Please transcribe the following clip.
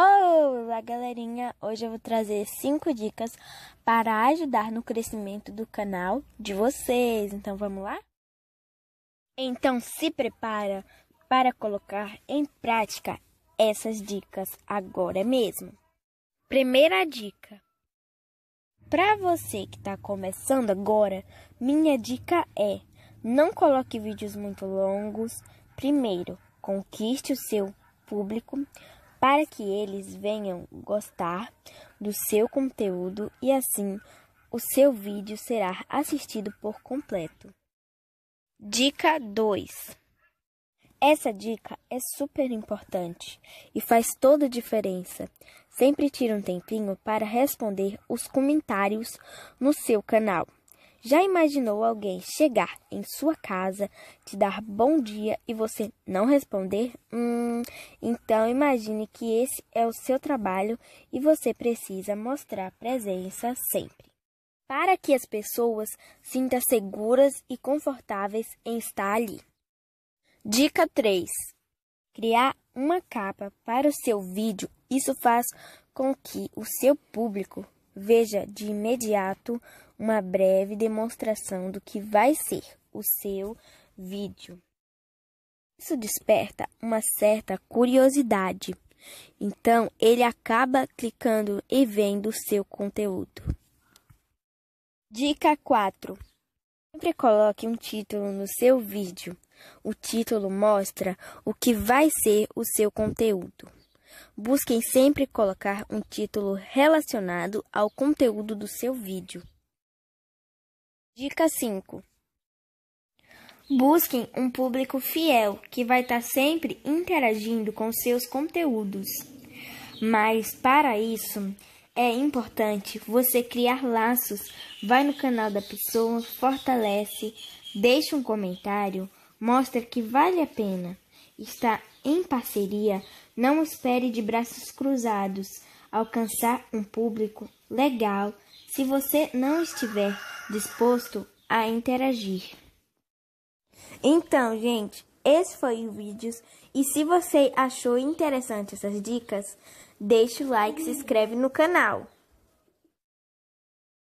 Olá, galerinha! Hoje eu vou trazer 5 dicas para ajudar no crescimento do canal de vocês. Então, vamos lá? Então, se prepara para colocar em prática essas dicas agora mesmo. Primeira dica. Para você que está começando agora, minha dica é: não coloque vídeos muito longos. Primeiro, conquiste o seu público para que eles venham gostar do seu conteúdo e assim o seu vídeo será assistido por completo. Dica 2 Essa dica é super importante e faz toda a diferença. Sempre tira um tempinho para responder os comentários no seu canal. Já imaginou alguém chegar em sua casa, te dar bom dia e você não responder? Hum, então imagine que esse é o seu trabalho e você precisa mostrar presença sempre. Para que as pessoas sintam seguras e confortáveis em estar ali. Dica 3: Criar uma capa para o seu vídeo. Isso faz com que o seu público Veja de imediato uma breve demonstração do que vai ser o seu vídeo. Isso desperta uma certa curiosidade. Então, ele acaba clicando e vendo seu conteúdo. Dica 4. Sempre coloque um título no seu vídeo. O título mostra o que vai ser o seu conteúdo. Busquem sempre colocar um título relacionado ao conteúdo do seu vídeo. Dica 5. Busquem um público fiel que vai estar tá sempre interagindo com seus conteúdos. Mas para isso, é importante você criar laços. Vai no canal da pessoa, fortalece, deixa um comentário, mostra que vale a pena está em parceria, não espere de braços cruzados alcançar um público legal se você não estiver disposto a interagir. Então, gente, esse foi o vídeo. E se você achou interessante essas dicas, deixa o like e se inscreve no canal.